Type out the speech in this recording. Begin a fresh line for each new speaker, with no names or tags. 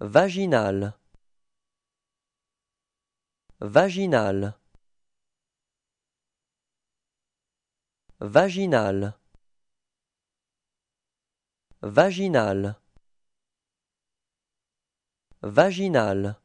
Vaginal Vaginal Vaginal Vaginal Vaginal